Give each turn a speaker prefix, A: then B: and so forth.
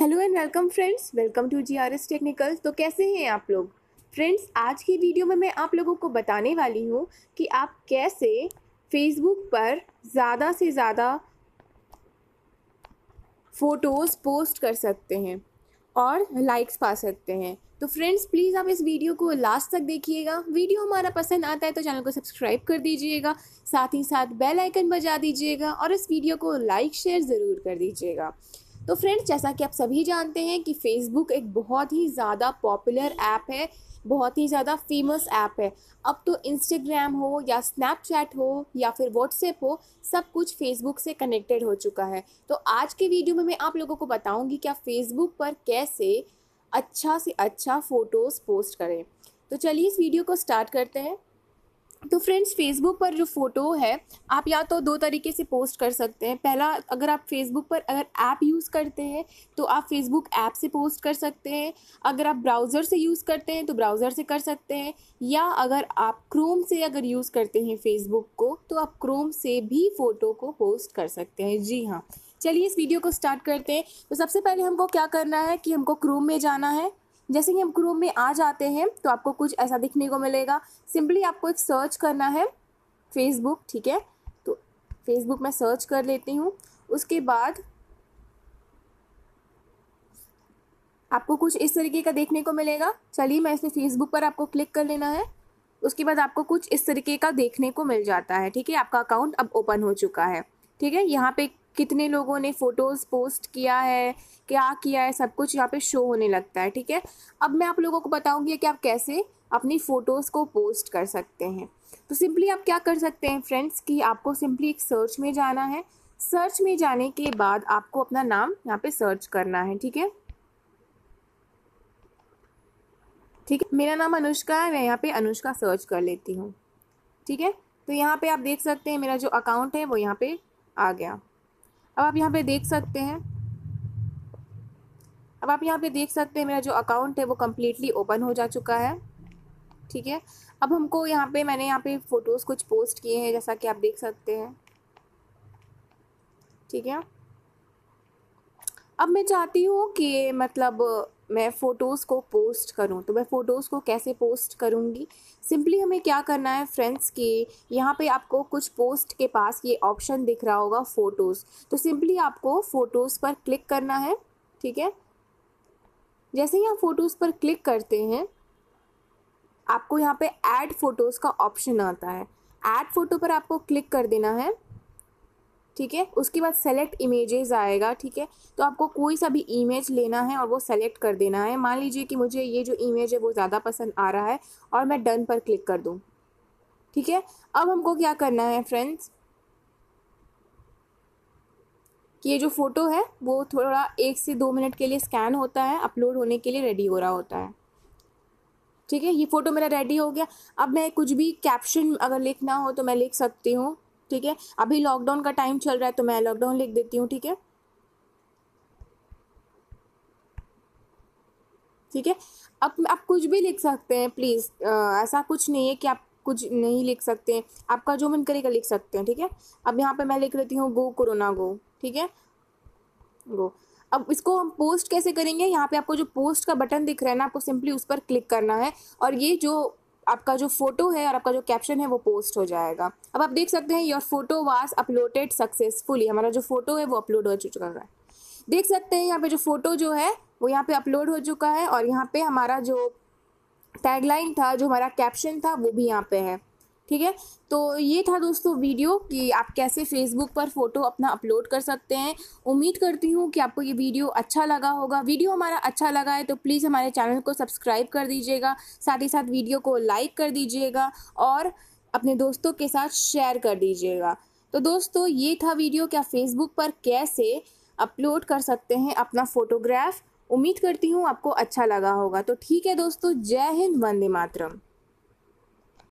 A: hello and welcome friends welcome to G R S technical तो कैसे हैं आप लोग फ्रेंड्स आज की वीडियो में मैं आप लोगों को बताने वाली हूँ कि आप कैसे फेसबुक पर ज़्यादा से ज़्यादा फ़ोटोज़ पोस्ट कर सकते हैं और लाइक्स पा सकते हैं तो फ्रेंड्स प्लीज़ आप इस वीडियो को लास्ट तक देखिएगा वीडियो हमारा पसंद आता है तो चैनल को सब्सक्राइब कर दीजिएगा साथ ही साथ बेल आइकन बजा दीजिएगा और इस वीडियो को लाइक शेयर ज़रूर कर दीजिएगा तो फ्रेंड्स जैसा कि आप सभी जानते हैं कि फेसबुक एक बहुत ही ज़्यादा पॉपुलर ऐप है बहुत ही ज़्यादा फेमस ऐप है अब तो इंस्टाग्राम हो या स्नैपचैट हो या फिर व्हाट्सएप हो सब कुछ फेसबुक से कनेक्टेड हो चुका है तो आज के वीडियो में मैं आप लोगों को बताऊंगी क्या फेसबुक पर कैसे अच्छा से अच्छा फ़ोटोज़ पोस्ट करें तो चलिए इस वीडियो को स्टार्ट करते हैं तो फ्रेंड्स फेसबुक पर जो फ़ोटो है आप या तो दो तरीके से पोस्ट कर सकते हैं पहला अगर आप फेसबुक पर अगर ऐप यूज़ करते हैं तो आप फेसबुक ऐप से पोस्ट कर सकते हैं अगर आप ब्राउज़र से यूज़ करते हैं तो ब्राउज़र से कर सकते हैं या अगर आप क्रोम से अगर यूज़ करते हैं फेसबुक को तो आप क्रोम से भी फ़ोटो को पोस्ट कर सकते हैं जी हाँ चलिए इस वीडियो को स्टार्ट करते हैं तो सबसे पहले हमको क्या करना है कि हमको क्रोम में जाना है जैसे ही हम क्रोम में आ जाते हैं तो आपको कुछ ऐसा दिखने को मिलेगा सिंपली आपको एक सर्च करना है फेसबुक ठीक है तो फेसबुक मैं सर्च कर लेती हूँ उसके बाद आपको कुछ इस तरीके का देखने को मिलेगा चलिए मैं इसमें फेसबुक पर आपको क्लिक कर लेना है उसके बाद आपको कुछ इस तरीके का देखने को मिल जाता है ठीक है आपका अकाउंट अब ओपन हो चुका है ठीक है यहाँ पे कितने लोगों ने फ़ोटोज़ पोस्ट किया है क्या किया है सब कुछ यहाँ पे शो होने लगता है ठीक है अब मैं आप लोगों को बताऊँगी कि आप कैसे अपनी फ़ोटोज़ को पोस्ट कर सकते हैं तो सिंपली आप क्या कर सकते हैं फ्रेंड्स कि आपको सिंपली एक सर्च में जाना है सर्च में जाने के बाद आपको अपना नाम यहाँ पे सर्च करना है ठीक है ठीक है मेरा नाम अनुष्का है मैं यहाँ पे अनुष्का सर्च कर लेती हूँ ठीक है तो यहाँ पे आप देख सकते हैं मेरा जो अकाउंट है वो यहाँ पे आ गया अब आप यहाँ पे देख सकते हैं अब आप यहाँ पे देख सकते हैं मेरा जो अकाउंट है वो कम्प्लीटली ओपन हो जा चुका है ठीक है अब हमको यहाँ पे मैंने यहाँ पे फ़ोटोज़ कुछ पोस्ट किए हैं जैसा कि आप देख सकते हैं ठीक है अब मैं चाहती हूँ कि मतलब मैं फ़ोटोज़ को पोस्ट करूं तो मैं फ़ोटोज़ को कैसे पोस्ट करूंगी सिंपली हमें क्या करना है फ्रेंड्स कि यहाँ पे आपको कुछ पोस्ट के पास ये ऑप्शन दिख रहा होगा फ़ोटोज़ तो सिंपली आपको फ़ोटोज़ पर क्लिक करना है ठीक है जैसे ही आप फ़ोटोज़ पर क्लिक करते हैं आपको यहाँ पे ऐड फ़ोटोज़ का ऑप्शन आता है ऐड फ़ोटो पर आपको क्लिक कर देना है ठीक है उसके बाद सेलेक्ट इमेजेस आएगा ठीक है तो आपको कोई सा भी इमेज लेना है और वो सेलेक्ट कर देना है मान लीजिए कि मुझे ये जो इमेज है वो ज़्यादा पसंद आ रहा है और मैं डन पर क्लिक कर दूँ ठीक है अब हमको क्या करना है फ्रेंड्स कि ये जो फ़ोटो है वो थोड़ा एक से दो मिनट के लिए स्कैन होता है अपलोड होने के लिए रेडी हो रहा होता है ठीक है ये फ़ोटो मेरा रेडी हो गया अब मैं कुछ भी कैप्शन अगर लिखना हो तो मैं लिख सकती हूँ ठीक है अभी लॉकडाउन का टाइम चल रहा है तो मैं लॉकडाउन लिख देती हूँ ठीक है ठीक है अब आप कुछ भी लिख सकते हैं प्लीज़ ऐसा कुछ नहीं है कि आप कुछ नहीं लिख सकते हैं आपका जो मन करेगा लिख सकते हैं ठीक है अब यहाँ पे मैं लिख लेती हूँ गो कोरोना गो ठीक है गो अब इसको हम पोस्ट कैसे करेंगे यहाँ पे आपको जो पोस्ट का बटन दिख रहा है ना आपको सिंपली उस पर क्लिक करना है और ये जो आपका जो फोटो है और आपका जो कैप्शन है वो पोस्ट हो जाएगा अब आप देख सकते हैं your photo was uploaded successfully हमारा जो फोटो है वो अपलोड हो चुका है देख सकते हैं यहाँ पे जो फोटो जो है वो यहाँ पे अपलोड हो चुका है और यहाँ पे हमारा जो टैगलाइन था जो हमारा कैप्शन था वो भी यहाँ पे है ठीक है तो ये था दोस्तों वीडियो कि आप कैसे फेसबुक पर फ़ोटो अपना अपलोड कर सकते हैं उम्मीद करती हूँ कि आपको ये वीडियो अच्छा लगा होगा वीडियो हमारा अच्छा लगा है तो प्लीज़ हमारे चैनल को सब्सक्राइब कर दीजिएगा साथ ही साथ वीडियो को लाइक कर दीजिएगा और अपने दोस्तों के साथ शेयर कर दीजिएगा तो दोस्तों ये था वीडियो क्या फेसबुक पर कैसे अपलोड कर सकते हैं अपना फ़ोटोग्राफ उम्मीद करती हूँ आपको अच्छा लगा होगा तो ठीक है दोस्तों जय हिंद वंदे मातरम